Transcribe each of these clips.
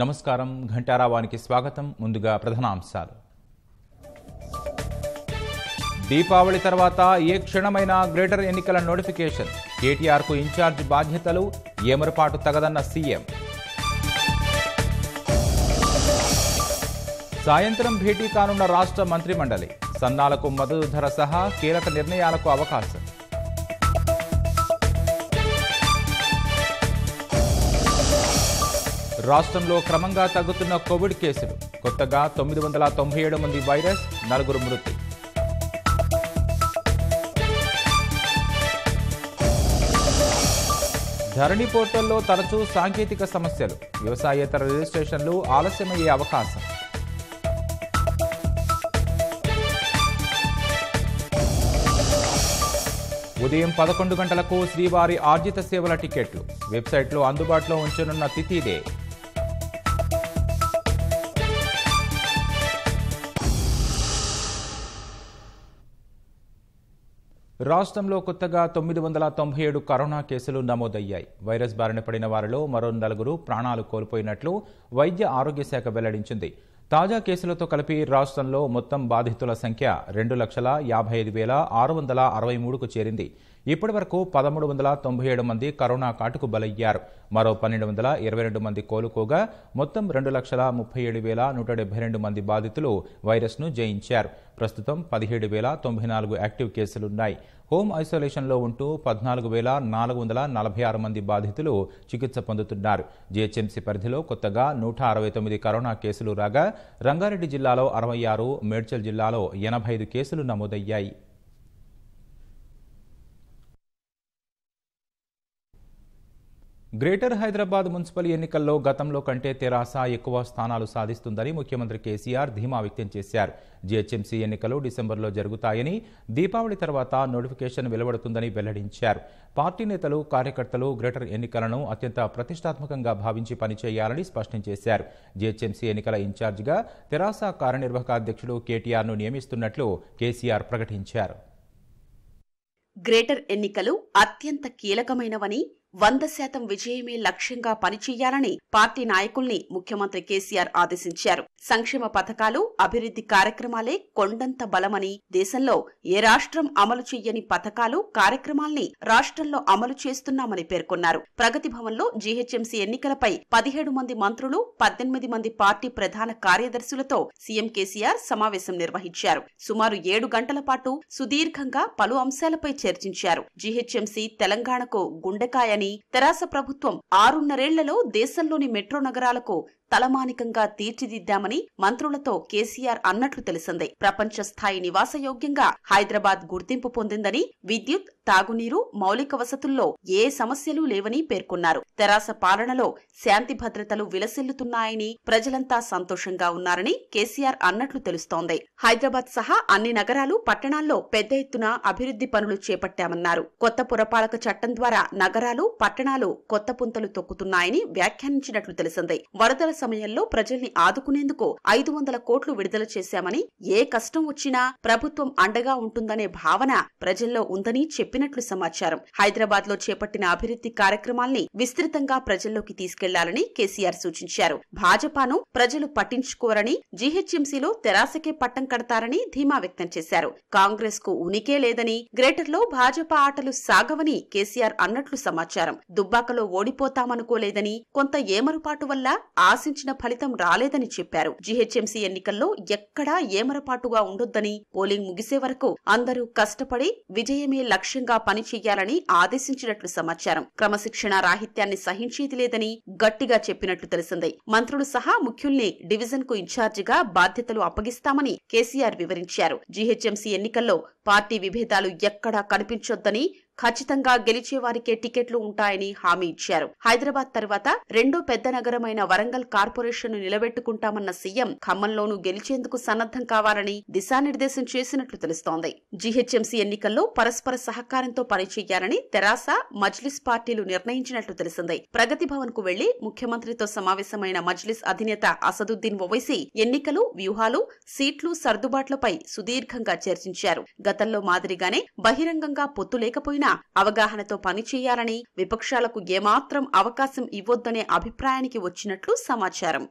నమస్కారం ఘంటారావానికి స్వాగతం ముందుగా ప్రధానాంశాలు దీపావళి తర్వాత ఏ క్షణమైనా గ్రేటర్ ఎన్నికల నోటిఫికేషన్ కేటీఆర్కు ఇన్ఛార్జ్ బాధ్యతలు ఏమరపాటు తగదన్న సీఎం సాయంత్రం భేటీ కానున్న రాష్ట్ర మంత్రిమండలి సన్నాలకు మద్దతు ధర సహా కీలక నిర్ణయాలకు అవకాశం రాష్ట్రంలో క్రమంగా తగ్గుతున్న కోవిడ్ కేసులు కొత్తగా తొమ్మిది వందల తొంభై ఏడు మంది వైరస్ నలుగురు మృతి ధరణి పోర్టల్లో తరచూ సాంకేతిక సమస్యలు వ్యవసాయేతర రిజిస్ట్రేషన్లు ఆలస్యమయ్యే అవకాశం ఉదయం పదకొండు గంటలకు శ్రీవారి ఆర్జిత సేవల టికెట్లు వెబ్సైట్లో అందుబాటులో ఉంచనున్న తిథిదే రాష్ట్రంలో కొత్తగా తొమ్మిది వందల తొంభై ఏడు కరోనా కేసులు నమోదయ్యాయి వైరస్ బారిన పడిన వారిలో మరో నలుగురు ప్రాణాలు కోల్పోయినట్లు వైద్య ఆరోగ్య శాఖ వెల్లడించింది తాజా కేసులతో కలిపి రాష్ట్రంలో మొత్తం బాధితుల సంఖ్య రెండు లక్షల యాభై ఐదు వేల ఆరు వందల అరవై మూడుకు చేరింది ఇప్పటి వరకు పదమూడు వందల తొంభై ఏడు మంది కరోనా కాటుకు బలయ్యారు మరో పన్నెండు వందల ఇరవై రెండు మంది కోలుకోగా మొత్తం రెండు లక్షల ముప్పై ఏడు వేల నూట డెబ్బై రెండు మంది బాధితులు వైరస్ను జయించారు ప్రస్తుతం పదిహేడు వేల తొంభై నాలుగు యాక్టివ్ కేసులున్నాయి హోమ్ ఐసోలేషన్లో ఉంటూ పద్నాలుగు వేల నాలుగు వందల నలభై ఆరు మంది బాధితులు చికిత్స పొందుతున్నారు జీహెచ్ఎంసీ పరిధిలో కొత్తగా నూట అరవై తొమ్మిది కరోనా కేసులు రాగా రంగారెడ్డి జిల్లాలో అరవై ఆరు మేడ్చల్ జిల్లాలో ఎనభై ఐదు కేసులు నమోదయ్యాయి గ్రేటర్ హైదరాబాద్ మున్సిపల్ ఎన్నికల్లో గతంలో కంటే తెరాస ఎక్కువ స్థానాలు సాధిస్తుందని ముఖ్యమంత్రి కేసీఆర్ ధీమా వ్యక్తం చేశారు జీహెచ్ఎంసీ ఎన్నికలు డిసెంబర్లో జరుగుతాయని దీపావళి తర్వాత నోటిఫికేషన్ వెలువడుతుందని వెల్లడించారు పార్టీ నేతలు కార్యకర్తలు గ్రేటర్ ఎన్నికలను అత్యంత ప్రతిష్టాత్మకంగా భావించి పనిచేయాలని స్పష్టం చేశారు జీహెచ్ఎంసీ ఎన్నికల ఇన్ఛార్జిగా తెరాస కార్యనిర్వాహక అధ్యక్షుడు కేటీఆర్ను నియమిస్తున్నట్లు కేసీఆర్ ప్రకటించారు గ్రేటర్ ఎన్నికలు అత్యంత కీలకమైనవని వంద శాతం విజయమే లక్ష్యంగా పనిచేయాలని పార్టీ నాయకుల్ని ముఖ్యమంత్రి కేసీఆర్ ఆదేశించారు సంక్షేమ పథకాలు అభివృద్ధి కార్యక్రమాలే కొండంత బలమని దేశంలో ఏ రాష్ట్రం అమలు చెయ్యని పథకాలు కార్యక్రమాల్ని రాష్ట్రంలో అమలు చేస్తున్నామని పేర్కొన్నారు ప్రగతి భవన్లో జీహెచ్ఎంసీ ఎన్నికలపై పదిహేడు మంది మంత్రులు పద్దెనిమిది మంది పార్టీ ప్రధాన కార్యదర్శులతో సీఎం కేసీఆర్ సమావేశం నిర్వహించారు సుమారు ఏడు గంటల పాటు సుదీర్ఘంగా పలు అంశాలపై చర్చించారు జీహెచ్ఎంసీ తెలంగాణకు గుండెకాయ చేయాలని తెరాస ప్రభుత్వం ఆరున్నరేళ్లలో దేశంలోని మెట్రో నగరాలకు తలమానికంగా తీర్చిదిద్దామని మంత్రులతో కేసీఆర్ అన్నట్లు తెలిసింది ప్రపంచ స్థాయి నివాసయోగ్యంగా హైదరాబాద్ గుర్తింపు పొందిందని విద్యుత్ తాగునీరు మౌలిక వసతుల్లో ఏ సమస్యలు లేవని పేర్కొన్నారు తెరాస పాలనలో శాంతి భద్రతలు విలసిల్లుతున్నాయని ప్రజలంతా సంతోషంగా ఉన్నారని కేసీఆర్ అన్నట్లు తెలుస్తోంది హైదరాబాద్ సహా అన్ని నగరాలు పట్టణాల్లో పెద్ద ఎత్తున అభివృద్ధి పనులు చేపట్టామన్నారు కొత్త పురపాలక చట్టం ద్వారా నగరాలు పట్టణాలు కొత్త పుంతలు తొక్కుతున్నాయని వ్యాఖ్యానించినట్లు తెలిసింది వరదల సమయంలో ప్రజల్ని ఆదుకునేందుకు ఐదు వందల కోట్లు విడుదల చేశామని ఏ కష్టం వచ్చినా ప్రభుత్వం అండగా ఉంటుందనే భావన ప్రజల్లో ఉందని చెప్పినట్లు సమాచారం హైదరాబాద్ లో చేపట్టిన అభివృద్ధి కార్యక్రమాల్ని విస్తృతంగా ప్రజల్లోకి తీసుకెళ్లాలని కేసీఆర్ సూచించారు భాజపాను ప్రజలు పట్టించుకోరని జీహెచ్ఎంసీలో తెరాసకే పట్టం కడతారని ధీమా వ్యక్తం చేశారు కాంగ్రెస్ కు ఉనికే లేదని గ్రేటర్ లో భాజపా ఆటలు సాగవని కేసీఆర్ అన్నట్లు సమాచారం దుబ్బాకలో ఓడిపోతామనుకోలేదని కొంత ఏమరుపాటు వల్ల ఆశ ఆశించిన ఫలితం రాలేదని చెప్పారు జీహెచ్ఎంసీ ఎన్నికల్లో ఎక్కడా ఏమరపాటుగా ఉండొద్దని పోలింగ్ ముగిసే వరకు అందరూ కష్టపడి విజయమే లక్ష్యంగా పనిచేయాలని ఆదేశించినట్లు సమాచారం క్రమశిక్షణ రాహిత్యాన్ని సహించేది లేదని గట్టిగా చెప్పినట్లు తెలిసింది మంత్రులు సహా ముఖ్యుల్ని డివిజన్ కు ఇన్ఛార్జిగా బాధ్యతలు అప్పగిస్తామని కేసీఆర్ వివరించారు జీహెచ్ఎంసీ ఎన్నికల్లో పార్టీ విభేదాలు ఎక్కడా కనిపించొద్దని ఖచ్చితంగా గెలిచేవారికే టికెట్లు ఉంటాయని హామీ ఇచ్చారు హైదరాబాద్ తర్వాత రెండో పెద్ద నగరమైన వరంగల్ కార్పొరేషన్ నిలబెట్టుకుంటామన్న సీఎం ఖమ్మంలోనూ గెలిచేందుకు సన్నద్దం కావాలని దిశానిర్దేశం చేసినట్లు తెలుస్తోంది జీహెచ్ఎంసీ ఎన్నికల్లో పరస్పర సహకారంతో పనిచేయాలని తెరాస మజ్లిస్ పార్టీలు నిర్ణయించినట్లు తెలిసింది ప్రగతి భవన్ కు వెళ్లి ముఖ్యమంత్రితో సమావేశమైన మజ్లిస్ అధినేత అసదుద్దీన్ ఒవైసీ ఎన్నికలు వ్యూహాలు సీట్లు సర్దుబాట్లపై సుదీర్ఘంగా చర్చించారు గతంలో మాదిరిగానే బహిరంగంగా పొత్తు లేకపోయినా అవగాహనతో పనిచేయాలని విపక్షాలకు ఏమాత్రం అవకాశం ఇవ్వొద్దనే అభిప్రాయానికి వచ్చినట్లు సమాచారం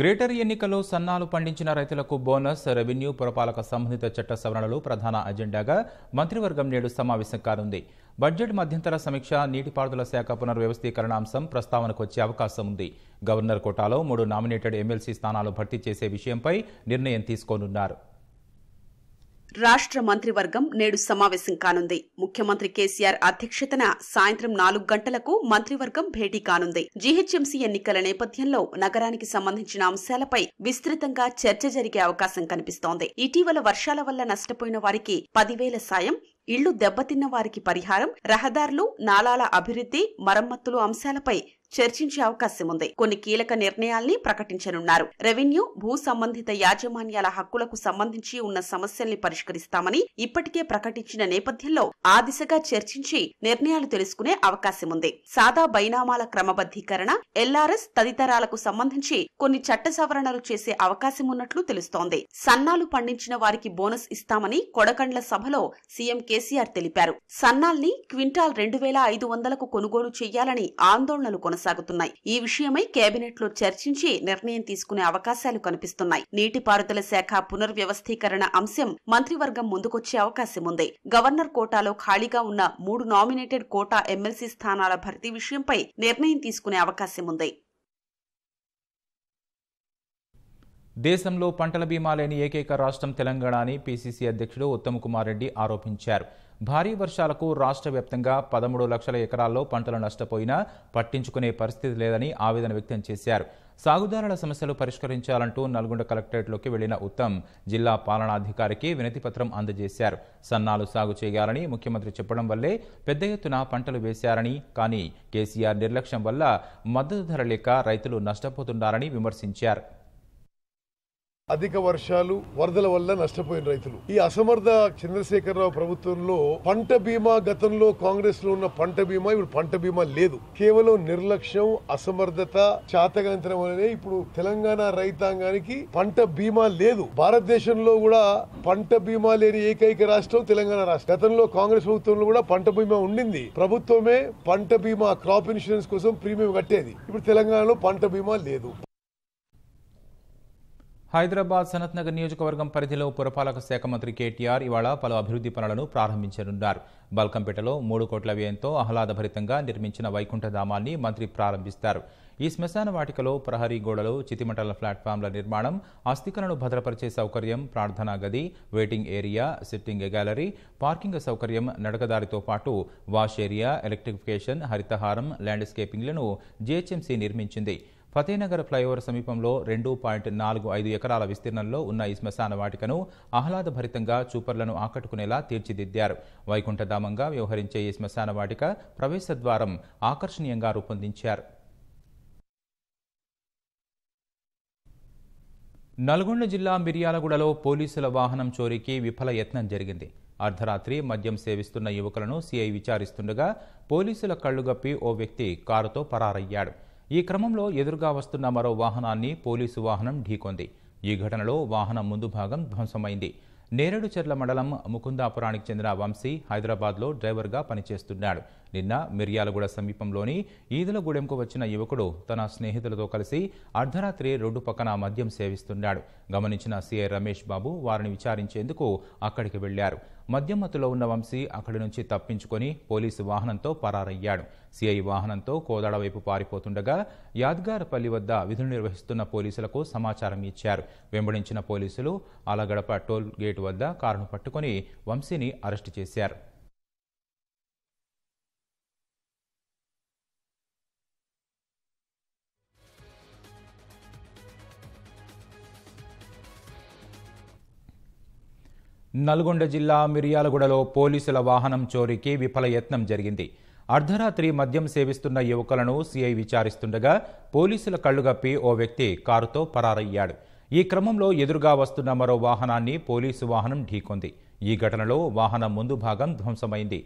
గ్రేటర్ ఎన్నికల్లో సన్నాలు పండించిన రైతులకు బోనస్ రెవెన్యూ పురపాలక సంబంధిత చట్ట సవరణలు ప్రధాన అజెండాగా మంత్రివర్గం నేడు సమావేశం కానుంది బడ్జెట్ మధ్యంతర సమీక్ష నీటిపారుదల శాఖ పునర్వ్యవస్థీకరణ అంశం ప్రస్తావనకు వచ్చే అవకాశం ఉంది గవర్నర్ కోటాలో మూడు నామినేటెడ్ ఎమ్మెల్సీ స్థానాలు భర్తీ చేసే విషయంపై నిర్ణయం తీసుకోనున్నారు రాష్ట్ర మంత్రివర్గం నేడు సమావేశం కానుంది ముఖ్యమంత్రి కేసీఆర్ అధ్యక్షతన సాయంత్రం నాలుగు గంటలకు మంత్రివర్గం భేటీ కానుంది జీహెచ్ఎంసీ ఎన్నికల నేపథ్యంలో నగరానికి సంబంధించిన అంశాలపై విస్తృతంగా చర్చ జరిగే అవకాశం కనిపిస్తోంది ఇటీవల వర్షాల వల్ల నష్టపోయిన వారికి పదివేల సాయం ఇళ్లు దెబ్బతిన్న వారికి పరిహారం రహదారులు నాలాల అభివృద్ధి మరమ్మతులు అంశాలపై చర్చించే అవకాశం ఉంది కొన్ని కీలక నిర్ణయాల్ని ప్రకటించనున్నారు రెవెన్యూ భూ సంబంధిత యాజమాన్యాల హక్కులకు సంబంధించి ఉన్న సమస్యల్ని పరిష్కరిస్తామని ఇప్పటికే ప్రకటించిన నేపథ్యంలో ఆ దిశగా చర్చించి నిర్ణయాలు తెలుసుకునే అవకాశం ఉంది సాదా బైనామాల క్రమబద్ధీకరణ ఎల్ఆర్ఎస్ తదితరాలకు సంబంధించి కొన్ని చట్ట సవరణలు చేసే అవకాశం ఉన్నట్లు తెలుస్తోంది సన్నాలు పండించిన వారికి బోనస్ ఇస్తామని కొడకండ్ల సభలో సీఎం కేసీఆర్ తెలిపారు సన్నాల్ని క్వింటాల్ రెండు వేల ఐదు వందలకు కొనుగోలు చేయాలని ఆందోళనలు కొనసాగారు కొనసాగుతున్నాయి ఈ విషయమై కేబినెట్ లో చర్చించి నిర్ణయం తీసుకునే అవకాశాలు కనిపిస్తున్నాయి నీటిపారుదల శాఖ పునర్వ్యవస్థీకరణ అంశం మంత్రివర్గం ముందుకొచ్చే అవకాశం ఉంది గవర్నర్ కోటాలో ఖాళీగా ఉన్న మూడు నామినేటెడ్ కోటా ఎమ్మెల్సీ స్థానాల భర్తీ విషయంపై నిర్ణయం తీసుకునే అవకాశం ఉంది దేశంలో పంటల బీమా లేని ఏకైక రాష్ట్రం తెలంగాణ అని పీసీసీ అధ్యక్షుడు ఉత్తమ్ కుమార్ రెడ్డి ఆరోపించారు భారీ వర్షాలకు రాష్ట్ర వ్యాప్తంగా పదమూడు లక్షల ఎకరాల్లో పంటలు నష్టపోయినా పట్టించుకునే పరిస్థితి లేదని ఆవేదన వ్యక్తం చేశారు సాగుదారుల సమస్యలు పరిష్కరించాలంటూ నల్గొండ కలెక్టరేట్లోకి వెళ్లిన ఉత్తమ్ జిల్లా పాలనాధికారికి వినతిపత్రం అందజేశారు సన్నాలు సాగు చేయాలని ముఖ్యమంత్రి చెప్పడం వల్లే పెద్ద ఎత్తున పంటలు వేశారని కానీ కేసీఆర్ నిర్లక్ష్యం వల్ల మద్దతు ధర లేక రైతులు నష్టపోతున్నారని విమర్శించారు అధిక వర్షాలు వరదల వల్ల నష్టపోయిన రైతులు ఈ అసమర్థ చంద్రశేఖరరావు ప్రభుత్వంలో పంట బీమా గతంలో కాంగ్రెస్ లో ఉన్న పంట బీమా ఇప్పుడు పంట బీమా లేదు కేవలం నిర్లక్ష్యం అసమర్థత చాతగంతరం వల్లనే ఇప్పుడు తెలంగాణ రైతాంగానికి పంట బీమా లేదు భారతదేశంలో కూడా పంట బీమా లేని ఏకైక రాష్ట్రం తెలంగాణ రాష్ట్రం గతంలో కాంగ్రెస్ ప్రభుత్వంలో కూడా పంట బీమా ఉండింది ప్రభుత్వమే పంట బీమా క్రాప్ ఇన్సూరెన్స్ కోసం ప్రీమియం కట్టేది ఇప్పుడు తెలంగాణలో పంట బీమా లేదు హైదరాబాద్ సనత్ నగర్ నియోజకవర్గం పరిధిలో పురపాలక శాఖ మంత్రి కేటీఆర్ ఇవాళ పలు అభివృద్ధి పనులను ప్రారంభించనున్నారు బల్కంపేటలో మూడు కోట్ల వ్యయంతో ఆహ్లాదభరితంగా నిర్మించిన వైకుంఠధామాన్ని మంత్రి ప్రారంభిస్తారు ఈ శ్మశాన వాటికలో ప్రహరీ గోడలు చితిమటల ప్లాట్ఫామ్ల నిర్మాణం అస్థికలను భద్రపరిచే సౌకర్యం ప్రార్థనా గది waiting area sitting gallery parking సౌకర్యం నడకదారితో పాటు wash area electrification Harithaharam ల్యాండ్స్కేపింగ్లను GHMC నిర్మించింది ఫతేనగర్ ఫ్లైఓవర్ సమీపంలో రెండు పాయింట్ నాలుగు ఐదు ఎకరాల విస్తీర్ణంలో ఉన్న ఈ శ్మశాన వాటికను ఆహ్లాదభరితంగా చూపర్లను ఆకట్టుకునేలా తీర్చిదిద్దారు వైకుంఠధామంగా వ్యవహరించే ఈ శ్మశాన వాటిక ప్రవేశద్వారం ఆకర్షణీయంగా రూపొందించారు నల్గొండ జిల్లా మిర్యాలగూడలో పోలీసుల వాహనం చోరీకి విఫల యత్నం జరిగింది అర్ధరాత్రి మద్యం సేవిస్తున్న యువకులను సీఐ విచారిస్తుండగా పోలీసుల కళ్లుగప్పి ఓ వ్యక్తి కారుతో పరారయ్యాడు ఈ క్రమంలో ఎదురుగా వస్తున్న మరో వాహనాన్ని పోలీసు వాహనం ఢీకొంది ఈ ఘటనలో వాహనం ముందు భాగం ధ్వంసమైంది నేరేడుచెర్ల మండలం ముకుందాపురానికి చెందిన వంశీ హైదరాబాద్లో డ్రైవర్గా పనిచేస్తున్నాడు నిన్న మిర్యాలగూడ సమీపంలోని ఈదలగూడెంకు వచ్చిన యువకుడు తన స్నేహితులతో కలిసి అర్ధరాత్రి రోడ్డు పక్కన మద్యం సేవిస్తున్నాడు గమనించిన సీఐ రమేష్ బాబు వారిని విచారించేందుకు అక్కడికి వెళ్లారు మద్యం మత్తులో ఉన్న వంశీ అక్కడి నుంచి తప్పించుకొని పోలీసు వాహనంతో పరారయ్యాడు సీఐ వాహనంతో కోదాడ వైపు పారిపోతుండగా యాద్గారపల్లి వద్ద విధులు నిర్వహిస్తున్న పోలీసులకు సమాచారం ఇచ్చారు వెంబడించిన పోలీసులు అలగడప టోల్ గేటు వద్ద కారును పట్టుకుని వంశీని అరెస్టు చేశారు నల్గొండ జిల్లా మిర్యాలగూడలో పోలీసుల వాహనం చోరీకి విఫల యత్నం జరిగింది అర్ధరాత్రి మద్యం సేవిస్తున్న యువకులను సిఐ విచారిస్తుండగా పోలీసుల కళ్లుగప్పి ఓ వ్యక్తి కారుతో పరారయ్యాడు ఈ క్రమంలో ఎదురుగా వస్తున్న మరో వాహనాన్ని పోలీసు వాహనం ఢీకొంది ఈ ఘటనలో వాహనం ముందు భాగం ధ్వంసమైంది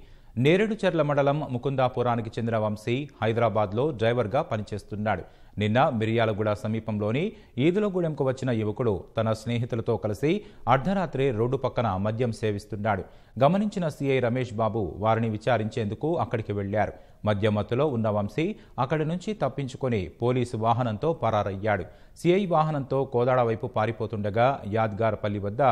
నేరేడుచెర్ల మండలం ముకుందాపురానికి చెందిన వంశీ హైదరాబాద్లో డ్రైవర్గా పనిచేస్తున్నాడు నిన్న మిర్యాలగూడ సమీపంలోని ఈదులగూడెంకు వచ్చిన యువకుడు తన స్నేహితులతో కలిసి అర్ధరాత్రి రోడ్డు పక్కన మద్యం సేవిస్తున్నాడు గమనించిన సీఐ రమేష్ బాబు వారిని విచారించేందుకు అక్కడికి వెళ్లారు మత్తులో ఉన్న వంశీ అక్కడి నుంచి తప్పించుకొని పోలీసు వాహనంతో పరారయ్యాడు సిఐ వాహనంతో కోదాడ వైపు పారిపోతుండగా యాద్గార్పల్లి వద్ద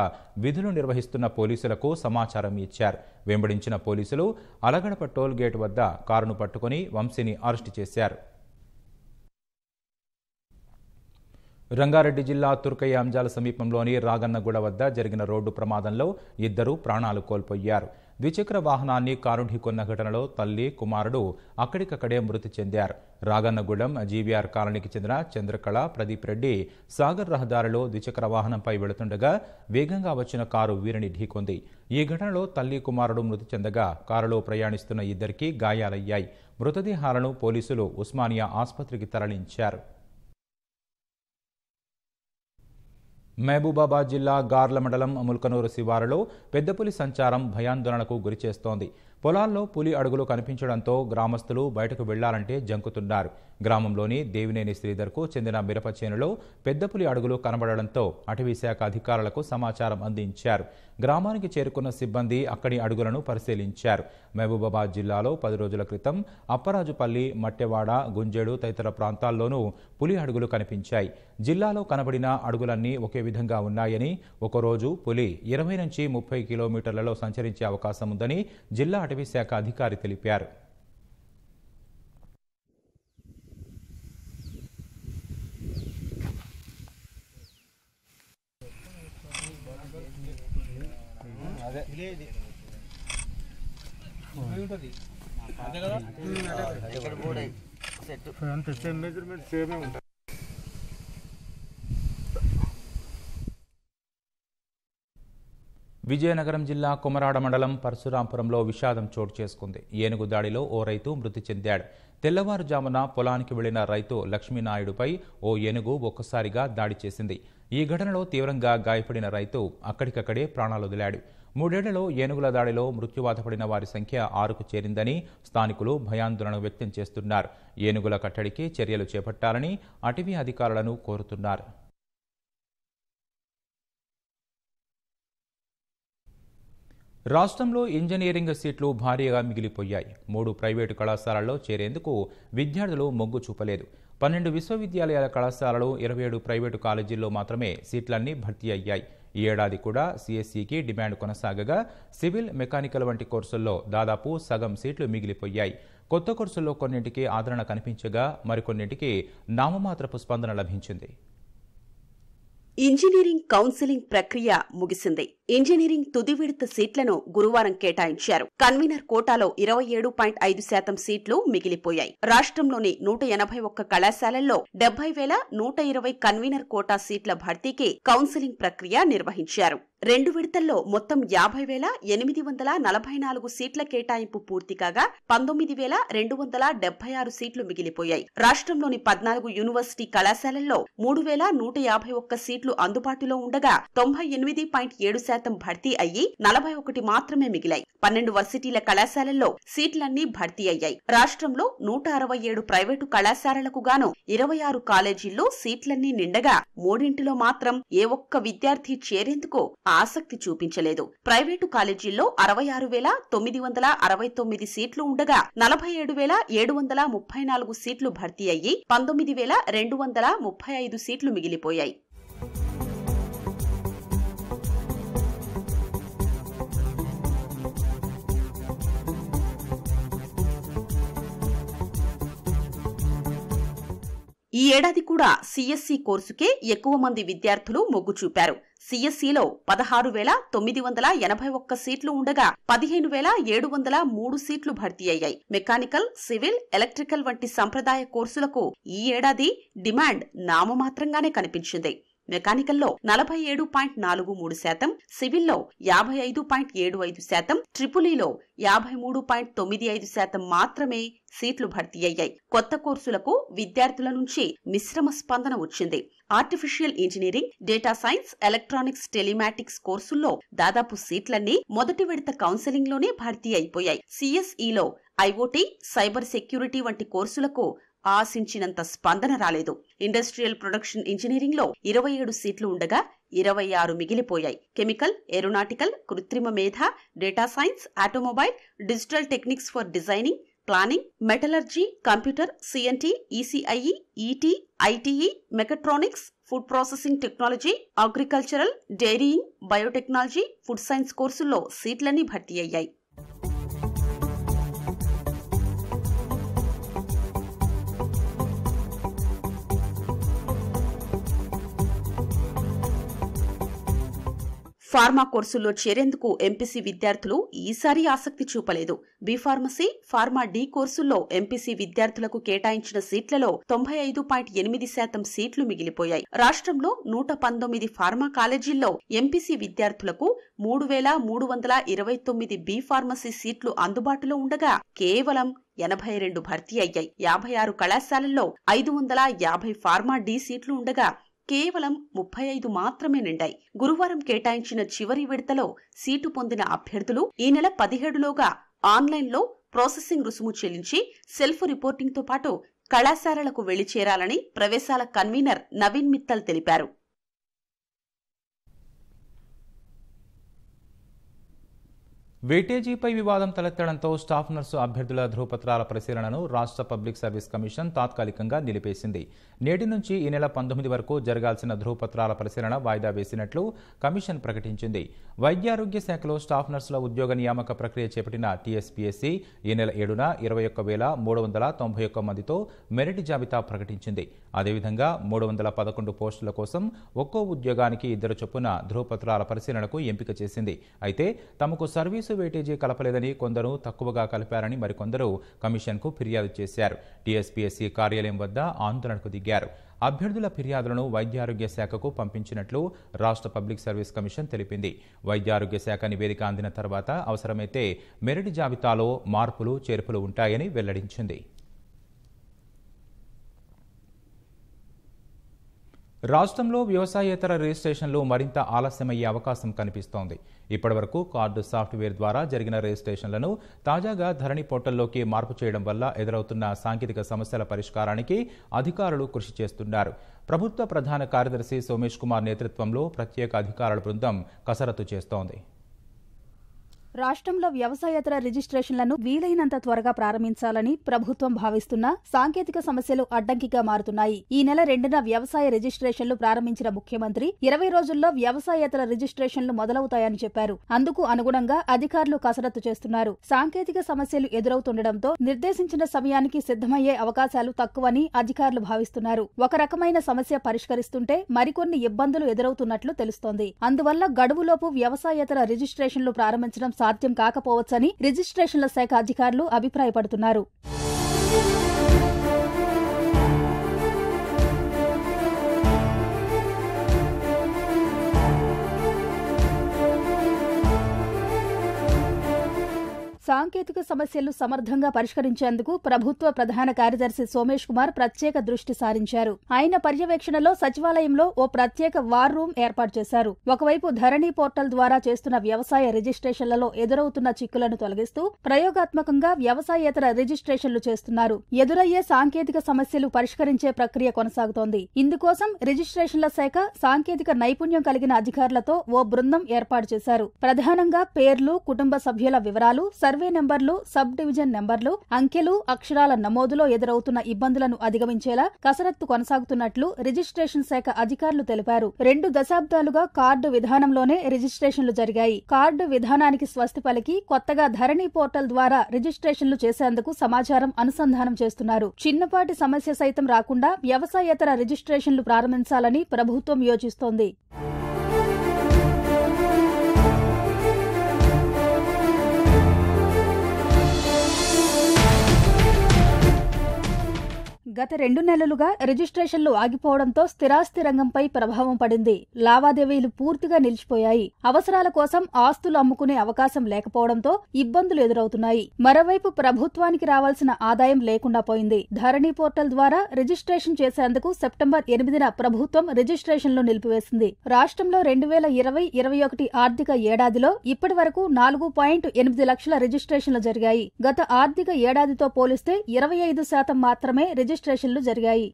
విధులు నిర్వహిస్తున్న పోలీసులకు సమాచారం ఇచ్చారు వెంబడించిన పోలీసులు అలగడప టోల్ గేట్ వద్ద కారును పట్టుకుని వంశీని అరెస్టు చేశారు రంగారెడ్డి జిల్లా తుర్కయ్య అంజాల సమీపంలోని రాగన్నగూడ వద్ద జరిగిన రోడ్డు ప్రమాదంలో ఇద్దరు ప్రాణాలు కోల్పోయారు ద్విచక్ర వాహనాన్ని కారు ఢీకొన్న ఘటనలో తల్లి కుమారుడు అక్కడికక్కడే మృతి చెందారు రాగన్నగూడెం జీవీఆర్ కాలనీకి చెందిన చంద్రకళ ప్రదీప్ రెడ్డి సాగర్ రహదారిలో ద్విచక్ర వాహనంపై వెళుతుండగా వేగంగా వచ్చిన కారు వీరిని ఢీకొంది ఈ ఘటనలో తల్లి కుమారుడు మృతి చెందగా కారులో ప్రయాణిస్తున్న ఇద్దరికీ గాయాలయ్యాయి మృతదేహాలను పోలీసులు ఉస్మానియా ఆసుపత్రికి తరలించారు మహబూబాబాద్ జిల్లా గార్ల మండలం ముల్కనూరు శివారులో పెద్దపులి సంచారం భయాందోళనకు గురిచేస్తోంది పొలాల్లో పులి అడుగులు కనిపించడంతో గ్రామస్తులు బయటకు వెళ్లాలంటే జంకుతున్నారు గ్రామంలోని దేవినేని శ్రీధర్కు చెందిన మిరప చేనులో పెద్దపులి అడుగులు కనబడడంతో అటవీశాఖ అధికారులకు సమాచారం అందించారు గ్రామానికి చేరుకున్న సిబ్బంది అక్కడి అడుగులను పరిశీలించారు మహబూబాబాద్ జిల్లాలో పది రోజుల క్రితం అప్పరాజుపల్లి మట్టెవాడ గుంజేడు తదితర ప్రాంతాల్లోనూ పులి అడుగులు కనిపించాయి జిల్లాలో కనబడిన అడుగులన్నీ ఒకే విధంగా ఉన్నాయని ఒకరోజు పులి ఇరవై నుంచి ముప్పై కిలోమీటర్లలో సంచరించే అవకాశం ఉందని జిల్లా అటవీ శాఖ అధికారి తెలిపారు సేమ్ మెజర్మెంట్ సేమే ఉంటుంది విజయనగరం జిల్లా కుమరాడ మండలం పరశురాంపురంలో విషాదం చోటు చేసుకుంది ఏనుగు దాడిలో ఓ రైతు మృతి చెందాడు తెల్లవారుజామున పొలానికి వెళ్లిన రైతు లక్ష్మీనాయుడుపై ఓ ఏనుగు ఒక్కసారిగా దాడి చేసింది ఈ ఘటనలో తీవ్రంగా గాయపడిన రైతు అక్కడికక్కడే ప్రాణాలు వదిలాడు మూడేళ్లలో ఏనుగుల దాడిలో మృత్యువాతపడిన వారి సంఖ్య ఆరుకు చేరిందని స్థానికులు భయాందోళన వ్యక్తం చేస్తున్నారు ఏనుగుల కట్టడికి చర్యలు చేపట్టాలని అటవీ అధికారులను కోరుతున్నారు రాష్ట్రంలో ఇంజనీరింగ్ సీట్లు భారీగా మిగిలిపోయాయి మూడు ప్రైవేటు కళాశాలల్లో చేరేందుకు విద్యార్థులు మొగ్గు చూపలేదు పన్నెండు విశ్వవిద్యాలయాల కళాశాలలు ఇరవై ఏడు ప్రైవేటు కాలేజీల్లో మాత్రమే సీట్లన్నీ భర్తీ అయ్యాయి ఈ ఏడాది కూడా సిఎస్సికి డిమాండ్ కొనసాగగా సివిల్ మెకానికల్ వంటి కోర్సుల్లో దాదాపు సగం సీట్లు మిగిలిపోయాయి కొత్త కోర్సుల్లో కొన్నింటికి ఆదరణ కనిపించగా మరికొన్నింటికి నామమాత్రపు స్పందన లభించింది ఇంజనీరింగ్ కౌన్సిలింగ్ ప్రక్రియ ముగిసింది ఇంజనీరింగ్ తుది విడత సీట్లను గురువారం కేటాయించారు కన్వీనర్ కోటాలో ఇరవై ఏడు పాయింట్ ఐదు శాతం సీట్లు మిగిలిపోయాయి రాష్ట్రంలోని నూట ఎనభై ఒక్క కళాశాలల్లో డెబ్బై వేల నూట ఇరవై కన్వీనర్ కోటా సీట్ల భర్తీకి కౌన్సిలింగ్ ప్రక్రియ నిర్వహించారు రెండు విడతల్లో మొత్తం యాభై వేల ఎనిమిది వందల నలభై నాలుగు సీట్ల కేటాయింపు పూర్తి కాగా పంతొమ్మిది వేల రెండు వందల డెబ్బై ఆరు సీట్లు మిగిలిపోయాయి రాష్ట్రంలోని పద్నాలుగు యూనివర్సిటీ కళాశాలల్లో మూడు వేల నూట యాభై ఒక్క సీట్లు అందుబాటులో ఉండగా తొంభై ఎనిమిది పాయింట్ ఏడు శాతం భర్తీ అయ్యి నలభై ఒకటి మాత్రమే మిగిలాయి పన్నెండు వర్సిటీల కళాశాలల్లో సీట్లన్నీ భర్తీ అయ్యాయి రాష్ట్రంలో నూట అరవై ఏడు ప్రైవేటు కళాశాలలకు గాను ఇరవై ఆరు కాలేజీల్లో సీట్లన్నీ నిండగా మూడింటిలో మాత్రం ఏ ఒక్క విద్యార్థి చేరేందుకు ఆసక్తి చూపించలేదు ప్రైవేటు కాలేజీల్లో అరవై ఆరు వేల తొమ్మిది వందల అరవై తొమ్మిది సీట్లు ఉండగా నలభై ఏడు వేల ఏడు వందల ముప్పై నాలుగు సీట్లు భర్తీ అయ్యి పంతొమ్మిది వేల రెండు వందల ముప్పై ఐదు సీట్లు మిగిలిపోయాయి ఈ ఏడాది కూడా సిఎస్సి కోర్సుకే ఎక్కువ మంది విద్యార్థులు మొగ్గు చూపారు సిఎస్సిలో పదహారు వేల తొమ్మిది వందల ఎనభై ఒక్క సీట్లు ఉండగా పదిహేను వేల ఏడు వందల మూడు సీట్లు భర్తీ అయ్యాయి మెకానికల్ సివిల్ ఎలక్ట్రికల్ వంటి సంప్రదాయ కోర్సులకు ఈ ఏడాది డిమాండ్ నామమాత్రంగానే కనిపించింది మెకానికల్లో నలభై ఏడు పాయింట్ నాలుగు మూడు శాతం సివిల్లో యాభై ఐదు పాయింట్ ఏడు ఐదు శాతం ట్రిపులీలో యాభై మూడు పాయింట్ తొమ్మిది ఐదు శాతం మాత్రమే సీట్లు భర్తీ అయ్యాయి కొత్త కోర్సులకు విద్యార్థుల నుంచి మిశ్రమ స్పందన వచ్చింది artificial engineering data science electronics telematics కోర్సుల్లో దాదాపు సీట్లన్నీ మొదటి విడత కౌన్సెలింగ్ లోనే భర్తీ అయిపోయాయి సిఎస్ఈలో ఐఓటీ సైబర్ సెక్యూరిటీ వంటి కోర్సులకు ఆశించినంత స్పందన రాలేదు ఇండస్ట్రియల్ ప్రొడక్షన్ ఇంజనీరింగ్ లో ఇరవై ఏడు సీట్లు ఉండగా ఇరవై ఆరు మిగిలిపోయాయి కెమికల్ ఏరోనాటికల్ కృత్రిమ మేధ data science automobile digital techniques for designing planning metallurgy computer CNT ECIE ET ITE mechatronics food processing technology agricultural dairying biotechnology food science కోర్సుల్లో సీట్లన్నీ భర్తీ అయ్యాయి ఫార్మా కోర్సుల్లో చేరేందుకు ఎంపీసీ విద్యార్థులు ఈసారి ఆసక్తి చూపలేదు బీఫార్మసీ ఫార్మా డి కోర్సుల్లో ఎంపీసీ విద్యార్థులకు కేటాయించిన సీట్లలో తొంభై ఐదు పాయింట్ ఎనిమిది శాతం సీట్లు మిగిలిపోయాయి రాష్ట్రంలో నూట పంతొమ్మిది ఫార్మా కాలేజీల్లో ఎంపీసీ విద్యార్థులకు మూడు వేల మూడు వందల ఇరవై తొమ్మిది బీఫార్మసీ సీట్లు అందుబాటులో ఉండగా కేవలం ఎనభై రెండు భర్తీ అయ్యాయి యాభై ఆరు కళాశాలల్లో ఐదు వందల యాభై ఫార్మా డి సీట్లు ఉండగా కేవలం ముప్పై ఐదు మాత్రమే నిండాయి గురువారం కేటాయించిన చివరి విడతలో సీటు పొందిన అభ్యర్థులు ఈ నెల పదిహేడులోగా ఆన్లైన్లో ప్రాసెసింగ్ రుసుము చెల్లించి సెల్ఫ్ రిపోర్టింగ్తో పాటు కళాశాలలకు వెళ్లి చేరాలని ప్రవేశాల కన్వీనర్ నవీన్ మిత్తల్ తెలిపారు వేటేజీపై వివాదం తలెత్తడంతో స్టాఫ్ నర్సు అభ్యర్థుల ధృవపత్రాల పరిశీలనను రాష్ట్ర పబ్లిక్ సర్వీస్ కమిషన్ తాత్కాలికంగా నిలిపేసింది నేటి నుంచి ఈ నెల పంతొమ్మిది వరకు జరగాల్సిన ధృవపత్రాల పరిశీలన వాయిదా వేసినట్లు కమిషన్ ప్రకటించింది వైద్యారోగ్య శాఖలో స్టాఫ్ నర్సుల ఉద్యోగ నియామక ప్రక్రియ చేపట్టిన టీఎస్పీఎస్సీ ఈ నెల ఏడున ఇరవై ఒక్క వేల మూడు వందల తొంభై ఒక్క మందితో మెరిట్ జాబితా ప్రకటించింది అదేవిధంగా మూడు వందల పదకొండు పోస్టుల కోసం ఒక్కో ఉద్యోగానికి ఇద్దరు చొప్పున ధృవపత్రాల పరిశీలనకు ఎంపిక చేసింది అయితే తమకు సర్వీస్ కనీస వెయిటేజీ కలపలేదని కొందరు తక్కువగా కలిపారని మరికొందరు కమిషన్కు ఫిర్యాదు చేశారు టీఎస్పీఎస్సీ కార్యాలయం వద్ద ఆందోళనకు దిగారు అభ్యర్థుల ఫిర్యాదులను వైద్యారోగ్య శాఖకు పంపించినట్లు రాష్ట్ర పబ్లిక్ సర్వీస్ కమిషన్ తెలిపింది వైద్యారోగ్య శాఖ నివేదిక అందిన తర్వాత అవసరమైతే మెరిట్ జాబితాలో మార్పులు చేర్పులు ఉంటాయని వెల్లడించింది రాష్ట్రంలో వ్యవసాయేతర రిజిస్ట్రేషన్లు మరింత ఆలస్యమయ్యే అవకాశం కనిపిస్తోంది ఇప్పటివరకు కార్డు సాఫ్ట్వేర్ ద్వారా జరిగిన రిజిస్ట్రేషన్లను తాజాగా ధరణి పోర్టల్లోకి మార్పు చేయడం వల్ల ఎదురవుతున్న సాంకేతిక సమస్యల పరిష్కారానికి అధికారులు కృషి చేస్తున్నారు ప్రభుత్వ ప్రధాన కార్యదర్శి సోమేష్ కుమార్ నేతృత్వంలో ప్రత్యేక అధికారుల బృందం కసరత్తు చేస్తోంది రాష్ట్రంలో వ్యవసాయేతర రిజిస్ట్రేషన్లను వీలైనంత త్వరగా ప్రారంభించాలని ప్రభుత్వం భావిస్తున్న సాంకేతిక సమస్యలు అడ్డంకిగా మారుతున్నాయి ఈ నెల రెండున వ్యవసాయ రిజిస్ట్రేషన్లు ప్రారంభించిన ముఖ్యమంత్రి ఇరవై రోజుల్లో వ్యవసాయేతర రిజిస్ట్రేషన్లు మొదలవుతాయని చెప్పారు అందుకు అనుగుణంగా అధికారులు కసరత్తు చేస్తున్నారు సాంకేతిక సమస్యలు ఎదురవుతుండటంతో నిర్దేశించిన సమయానికి సిద్ధమయ్యే అవకాశాలు తక్కువని అధికారులు భావిస్తున్నారు ఒక రకమైన సమస్య పరిష్కరిస్తుంటే మరికొన్ని ఇబ్బందులు ఎదురవుతున్నట్లు తెలుస్తోంది అందువల్ల గడువులోపు వ్యవసాయేతర రిజిస్ట్రేషన్లు ప్రారంభించడం సాధ్యం కాకపోవచ్చని రిజిస్ట్రేషన్ల శాఖ అధికారులు అభిప్రాయపడుతున్నారు సాంకేతిక సమస్యలను సమర్థంగా పరిష్కరించేందుకు ప్రభుత్వ ప్రధాన కార్యదర్శి సోమేష్ కుమార్ ప్రత్యేక దృష్టి సారించారు ఆయన పర్యవేక్షణలో సచివాలయంలో ఓ ప్రత్యేక వార్ రూమ్ ఏర్పాటు చేశారు ఒకవైపు ధరణి పోర్టల్ ద్వారా చేస్తున్న వ్యవసాయ రిజిస్ట్రేషన్లలో ఎదురవుతున్న చిక్కులను తొలగిస్తూ ప్రయోగాత్మకంగా వ్యవసాయేతర రిజిస్ట్రేషన్లు చేస్తున్నారు ఎదురయ్యే సాంకేతిక సమస్యలు పరిష్కరించే ప్రక్రియ కొనసాగుతోంది ఇందుకోసం రిజిస్ట్రేషన్ల శాఖ సాంకేతిక నైపుణ్యం కలిగిన అధికారులతో ఓ బృందం ఏర్పాటు చేశారు ప్రధానంగా పేర్లు కుటుంబ సభ్యుల వివరాలు సర్వే సర్వే నెంబర్లు సబ్ డివిజన్ నెంబర్లు అంకెలు అక్షరాల నమోదులో ఎదురవుతున్న ఇబ్బందులను అధిగమించేలా కసరత్తు కొనసాగుతున్నట్లు రిజిస్ట్రేషన్ శాఖ అధికారులు తెలిపారు రెండు దశాబ్దాలుగా కార్డు విధానంలోనే రిజిస్ట్రేషన్లు జరిగాయి కార్డు విధానానికి స్వస్తి పలికి కొత్తగా ధరణి పోర్టల్ ద్వారా రిజిస్ట్రేషన్లు చేసేందుకు సమాచారం అనుసంధానం చేస్తున్నారు చిన్నపాటి సమస్య సైతం రాకుండా వ్యవసాయేతర రిజిస్ట్రేషన్లు ప్రారంభించాలని ప్రభుత్వం యోచిస్తోంది గత రెండు నెలలుగా రిజిస్ట్రేషన్లు ఆగిపోవడంతో స్థిరాస్తి రంగంపై ప్రభావం పడింది లావాదేవీలు పూర్తిగా నిలిచిపోయాయి అవసరాల కోసం ఆస్తులు అమ్ముకునే అవకాశం లేకపోవడంతో ఇబ్బందులు ఎదురవుతున్నాయి మరోవైపు ప్రభుత్వానికి రావాల్సిన ఆదాయం లేకుండా పోయింది ధరణి పోర్టల్ ద్వారా రిజిస్ట్రేషన్ చేసేందుకు సెప్టెంబర్ ఎనిమిదిన ప్రభుత్వం రిజిస్ట్రేషన్లు నిలిపివేసింది రాష్ట్రంలో రెండు వేల ఇరవై ఇరవై ఒకటి ఆర్థిక ఏడాదిలో ఇప్పటి వరకు నాలుగు పాయింట్ ఎనిమిది లక్షల రిజిస్ట్రేషన్లు జరిగాయి గత ఆర్థిక ఏడాదితో పోలిస్తే ఇరవై ఐదు శాతం మాత్రమే రిజిస్ట్రేషన్ డెమోన్స్ట్రేషన్లు జరిగాయి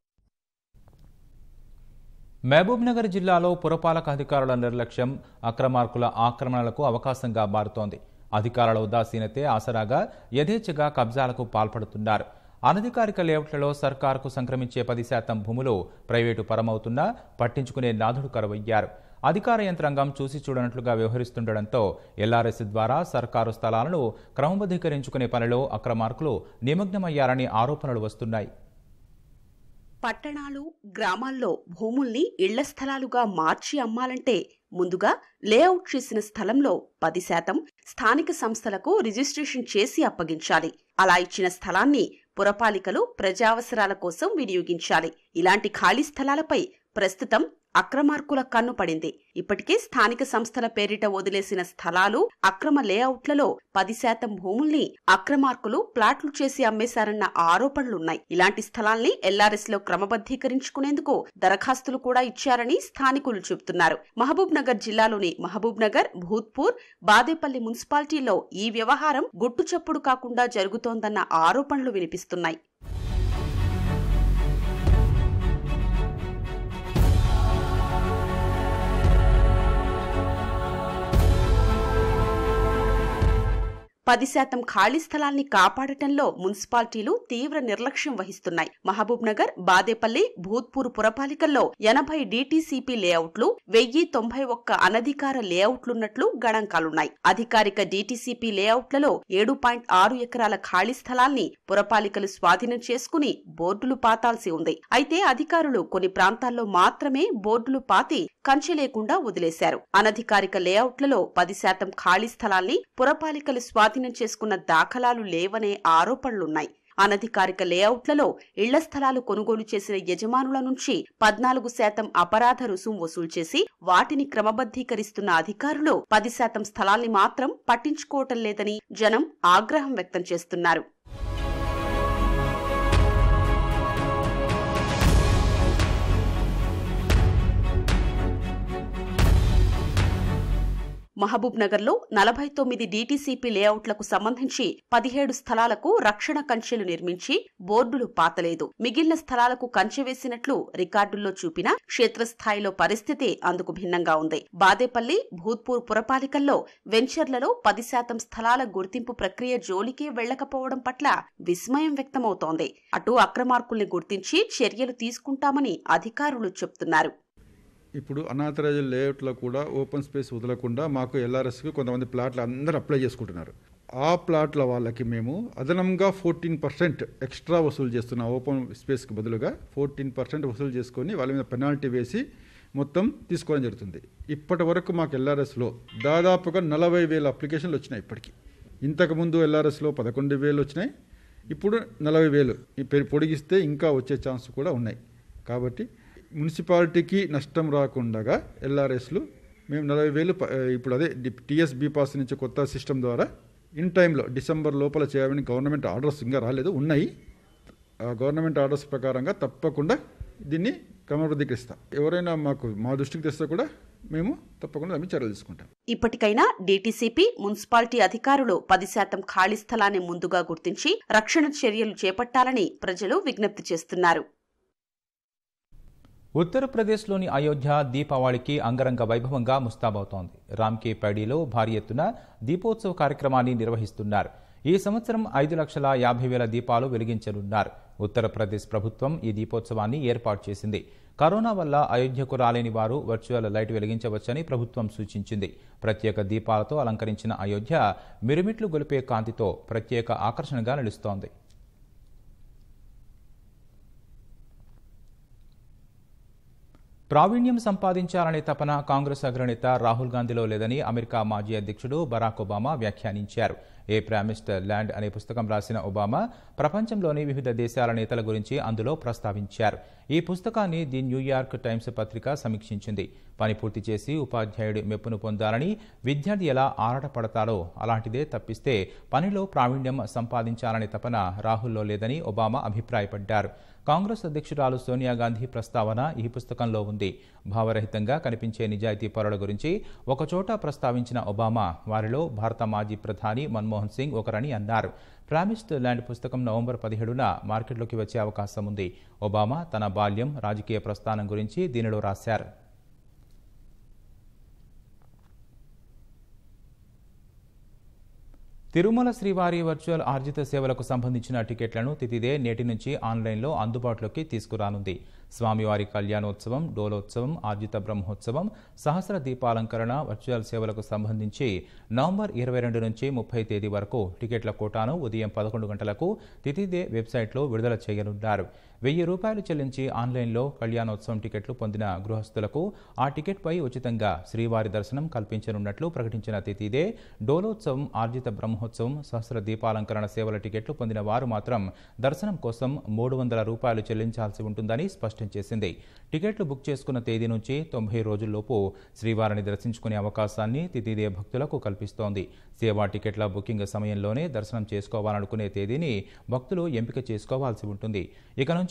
మహబూబ్నగర్ జిల్లాలో పురపాలక అధికారుల నిర్లక్ష్యం అక్రమార్కుల ఆక్రమణలకు అవకాశంగా మారుతోంది అధికారుల ఉదాసీనతే ఆసరాగా యథేచ్ఛగా కబ్జాలకు పాల్పడుతున్నారు అనధికారిక లేఅవుట్లలో సర్కార్కు సంక్రమించే పది శాతం భూములు ప్రైవేటు పరమవుతున్నా పట్టించుకునే నాథుడు కరువయ్యారు అధికార యంత్రాంగం చూసి చూడనట్లుగా వ్యవహరిస్తుండటంతో ఎల్ఆర్ఎస్ ద్వారా సర్కారు స్థలాలను క్రమబద్ధీకరించుకునే పనిలో అక్రమార్కులు నిమగ్నమయ్యారని ఆరోపణలు వస్తున్నాయి పట్టణాలు గ్రామాల్లో భూముల్ని ఇళ్ల స్థలాలుగా మార్చి అమ్మాలంటే ముందుగా లేఅవుట్ చేసిన స్థలంలో పది శాతం స్థానిక సంస్థలకు రిజిస్ట్రేషన్ చేసి అప్పగించాలి అలా ఇచ్చిన స్థలాన్ని పురపాలికలు ప్రజావసరాల కోసం వినియోగించాలి ఇలాంటి ఖాళీ స్థలాలపై ప్రస్తుతం అక్రమార్కుల కన్ను పడింది ఇప్పటికే స్థానిక సంస్థల పేరిట వదిలేసిన స్థలాలు అక్రమ లేఅవుట్లలో పది శాతం భూముల్ని అక్రమార్కులు ప్లాట్లు చేసి అమ్మేశారన్న ఆరోపణలున్నాయి ఇలాంటి స్థలాల్ని ఎల్ఆర్ఎస్ లో క్రమబద్ధీకరించుకునేందుకు దరఖాస్తులు కూడా ఇచ్చారని స్థానికులు చెబుతున్నారు మహబూబ్ నగర్ జిల్లాలోని మహబూబ్ నగర్ భూత్పూర్ బాదేపల్లి మున్సిపాలిటీలో ఈ వ్యవహారం గుట్టుచప్పుడు కాకుండా జరుగుతోందన్న ఆరోపణలు వినిపిస్తున్నాయి పది శాతం ఖాళీ స్థలాల్ని కాపాడటంలో మున్సిపాలిటీలు తీవ్ర నిర్లక్ష్యం వహిస్తున్నాయి మహబూబ్ నగర్ బాదేపల్లి భూత్పూర్ పురపాలికల్లో ఎనభై డీటీసీపీ లేఅవుట్లు వెయ్యి తొంభై ఒక్క అనధికార లేఅవుట్లున్నట్లు గణాంకాలున్నాయి అధికారిక డీటీసీపీ లేఅవుట్లలో ఏడు పాయింట్ ఆరు ఎకరాల ఖాళీ స్థలాల్ని పురపాలికలు స్వాధీనం చేసుకుని బోర్డులు పాతాల్సి ఉంది అయితే అధికారులు కొన్ని ప్రాంతాల్లో మాత్రమే బోర్డులు పాతి కంచె లేకుండా వదిలేశారు అనధికారిక లేఅవుట్లలో పది శాతం ఖాళీ స్థలాల్ని పురపాలికలు స్వాధీనం చేసుకున్న దాఖలాలు లేవనే ఆరోపణలున్నాయి అనధికారిక లేఅవుట్లలో ఇళ్ల స్థలాలు కొనుగోలు చేసిన యజమానుల నుంచి పద్నాలుగు శాతం అపరాధ రుసుం వసూలు చేసి వాటిని క్రమబద్ధీకరిస్తున్న అధికారులు పది శాతం స్థలాల్ని మాత్రం పట్టించుకోవటం లేదని జనం ఆగ్రహం వ్యక్తం చేస్తున్నారు మహబూబ్ నగర్లో నలభై తొమ్మిది డీటీసీపీ లేఅవుట్లకు సంబంధించి పదిహేడు స్థలాలకు రక్షణ కంచెలు నిర్మించి బోర్డులు పాతలేదు మిగిలిన స్థలాలకు కంచె వేసినట్లు రికార్డుల్లో చూపిన క్షేత్రస్థాయిలో పరిస్థితి అందుకు భిన్నంగా ఉంది బాదేపల్లి భూత్పూర్ పురపాలికల్లో వెంచర్లలో పది శాతం స్థలాల గుర్తింపు ప్రక్రియ జోలికే వెళ్లకపోవడం పట్ల విస్మయం వ్యక్తమవుతోంది అటు అక్రమార్కుల్ని గుర్తించి చర్యలు తీసుకుంటామని అధికారులు చెప్తున్నారు ఇప్పుడు అనాథరాజు లేఅవుట్లో కూడా ఓపెన్ స్పేస్ వదలకుండా మాకు ఎల్ఆర్ఎస్కి కొంతమంది ప్లాట్లు అందరూ అప్లై చేసుకుంటున్నారు ఆ ప్లాట్ల వాళ్ళకి మేము అదనంగా ఫోర్టీన్ పర్సెంట్ ఎక్స్ట్రా వసూలు చేస్తున్నాం ఓపెన్ స్పేస్కి బదులుగా ఫోర్టీన్ పర్సెంట్ వసూలు చేసుకొని వాళ్ళ మీద పెనాల్టీ వేసి మొత్తం తీసుకోవడం జరుగుతుంది ఇప్పటి వరకు మాకు ఎల్ఆర్ఎస్లో దాదాపుగా నలభై వేల అప్లికేషన్లు వచ్చినాయి ఇప్పటికీ ఇంతకుముందు ఎల్ఆర్ఎస్లో పదకొండు వేలు వచ్చినాయి ఇప్పుడు నలభై వేలు పొడిగిస్తే ఇంకా వచ్చే ఛాన్స్ కూడా ఉన్నాయి కాబట్టి మున్సిపాలిటీకి నష్టం రాకుండా ఎల్ఆర్ఎస్లు మేము నలభై వేలు ఇప్పుడు అదే టీఎస్బీ పాస్ నుంచి కొత్త సిస్టమ్ ద్వారా ఇన్ టైంలో డిసెంబర్ లోపల చేయాలని గవర్నమెంట్ ఆర్డర్స్ ఇంకా రాలేదు ఉన్నాయి గవర్నమెంట్ ఆర్డర్స్ ప్రకారంగా తప్పకుండా దీన్ని క్రమబద్ధీకరిస్తాం ఎవరైనా మాకు మా దృష్టికి తెస్తే కూడా మేము తప్పకుండా దాన్ని చర్యలు తీసుకుంటాం ఇప్పటికైనా డీటీసీపీ మున్సిపాలిటీ అధికారులు పది శాతం ఖాళీ స్థలాన్ని ముందుగా గుర్తించి రక్షణ చర్యలు చేపట్టాలని ప్రజలు విజ్ఞప్తి చేస్తున్నారు ఉత్తరప్రదేశ్లోని అయోధ్య దీపావళికి అంగరంగ వైభవంగా ముస్తాబవుతోంది రామ్కే పైడీలో భారీ ఎత్తున దీపోత్సవ కార్యక్రమాన్ని నిర్వహిస్తున్నారు ఈ సంవత్సరం ఐదు లక్షల యాభై వేల దీపాలు వెలిగించనున్నారు ఉత్తరప్రదేశ్ ప్రభుత్వం ఈ దీపోత్సవాన్ని ఏర్పాటు చేసింది కరోనా వల్ల అయోధ్యకు రాలేని వారు వర్చువల్ లైట్ వెలిగించవచ్చని ప్రభుత్వం సూచించింది ప్రత్యేక దీపాలతో అలంకరించిన అయోధ్య మిరుమిట్లు గొలిపే కాంతితో ప్రత్యేక ఆకర్షణగా నిలుస్తోంది ప్రావీణ్యం సంపాదించాలనే తపన కాంగ్రెస్ అగ్రనేత రాహుల్ గాంధీలో లేదని అమెరికా మాజీ అధ్యక్షుడు బరాక్ ఒబామా వ్యాఖ్యానించారు ఏ ప్రామిస్ట్ ల్యాండ్ అనే పుస్తకం రాసిన ఒబామా ప్రపంచంలోని వివిధ దేశాల నేతల గురించి అందులో ప్రస్తావించారు ఈ పుస్తకాన్ని ది న్యూయార్క్ టైమ్స్ పత్రిక సమీక్షించింది పని పూర్తి చేసి ఉపాధ్యాయుడి మెప్పును పొందాలని విద్యార్థి ఎలా ఆరాటపడతాడో అలాంటిదే తప్పిస్తే పనిలో ప్రావీణ్యం సంపాదించాలనే తపన రాహుల్లో లేదని ఒబామా అభిప్రాయపడ్డారు కాంగ్రెస్ అధ్యక్షురాలు సోనియా గాంధీ ప్రస్తావన ఈ పుస్తకంలో ఉంది భావరహితంగా కనిపించే నిజాయితీ పరుల గురించి ఒకచోట ప్రస్తావించిన ఒబామా వారిలో భారత మాజీ ప్రధాని మన్మోహన్ సింగ్ ఒకరని అన్నారు ప్రామిస్డ్ ల్యాండ్ పుస్తకం నవంబర్ పదిహేడున మార్కెట్లోకి వచ్చే అవకాశం ఉంది ఒబామా తన బాల్యం రాజకీయ ప్రస్థానం గురించి దీనిలో రాశారు తిరుమల శ్రీవారి వర్చువల్ ఆర్జిత సేవలకు సంబంధించిన టికెట్లను తితిదే నేటి నుంచి ఆన్లైన్లో అందుబాటులోకి తీసుకురానుంది స్వామివారి కళ్యాణోత్సవం డోలోత్సవం ఆర్జిత బ్రహ్మోత్సవం సహస్ర దీపాలంకరణ వర్చువల్ సేవలకు సంబంధించి నవంబర్ ఇరవై రెండు నుంచి ముప్పై తేదీ వరకు టికెట్ల కోటాను ఉదయం పదకొండు గంటలకు తితిదే వెబ్సైట్లో విడుదల చేయనున్నారు వెయ్యి రూపాయలు చెల్లించి ఆన్లైన్లో కళ్యాణోత్సవం టికెట్లు పొందిన గృహస్థులకు ఆ టికెట్పై ఉచితంగా శ్రీవారి దర్శనం కల్పించనున్నట్లు ప్రకటించిన తిథిదే డోలోత్సవం ఆర్జిత బ్రహ్మోత్సవం సహస్ర దీపాలంకరణ సేవల టికెట్లు పొందిన వారు మాత్రం దర్శనం కోసం మూడు వందల రూపాయలు చెల్లించాల్సి ఉంటుందని స్పష్టం చేసింది టికెట్లు బుక్ చేసుకున్న తేదీ నుంచి తొంభై రోజుల్లోపు శ్రీవారిని దర్శించుకునే అవకాశాన్ని తిథిదే భక్తులకు కల్పిస్తోంది సేవా టికెట్ల బుకింగ్ సమయంలోనే దర్శనం చేసుకోవాలనుకునే తేదీని భక్తులు ఎంపిక చేసుకోవాల్సి ఉంటుంది ఇక నుంచి